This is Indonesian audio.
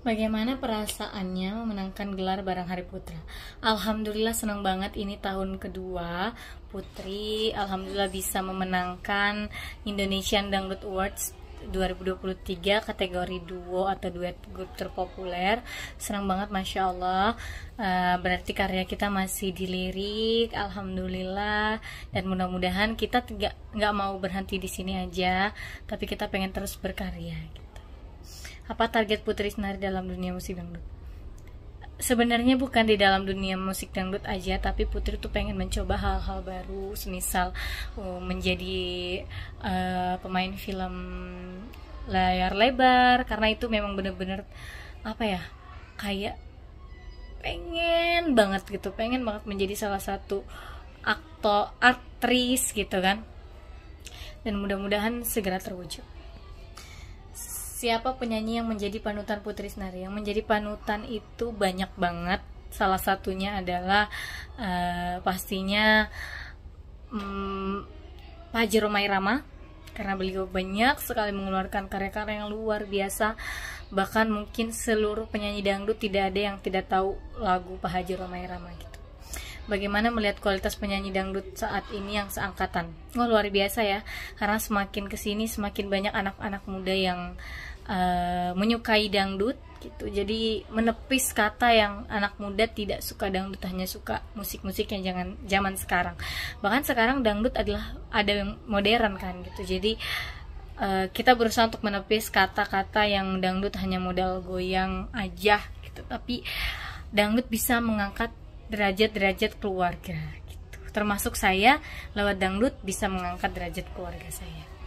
Bagaimana perasaannya memenangkan gelar Barang Hari Putra? Alhamdulillah senang banget ini tahun kedua Putri Alhamdulillah bisa memenangkan Indonesian Dangdut Awards 2023 kategori duo atau duet grup terpopuler senang banget masya Allah eh, berarti karya kita masih dilirik alhamdulillah dan mudah-mudahan kita nggak mau berhenti di sini aja tapi kita pengen terus berkarya apa target Putri Senari dalam dunia musik dangdut? Sebenarnya bukan di dalam dunia musik dangdut aja, tapi Putri tuh pengen mencoba hal-hal baru, semisal uh, menjadi uh, pemain film layar lebar, karena itu memang bener-bener apa ya, kayak pengen banget gitu, pengen banget menjadi salah satu aktor, aktris gitu kan. Dan mudah-mudahan segera terwujud siapa penyanyi yang menjadi panutan Putri Senari? Yang menjadi panutan itu banyak banget. Salah satunya adalah uh, pastinya um, Pak Jero Mairama karena beliau banyak sekali mengeluarkan karya-karya yang luar biasa bahkan mungkin seluruh penyanyi dangdut tidak ada yang tidak tahu lagu Pak Haji Romai Rama gitu bagaimana melihat kualitas penyanyi dangdut saat ini yang seangkatan. Wah oh, luar biasa ya, karena semakin kesini semakin banyak anak-anak muda yang uh, menyukai dangdut gitu. Jadi menepis kata yang anak muda tidak suka dangdut hanya suka musik-musik yang jangan zaman sekarang. Bahkan sekarang dangdut adalah ada yang modern kan gitu. Jadi Uh, kita berusaha untuk menepis kata-kata yang dangdut hanya modal goyang aja gitu tapi dangdut bisa mengangkat derajat-derajat keluarga gitu. Termasuk saya lewat dangdut bisa mengangkat derajat keluarga saya.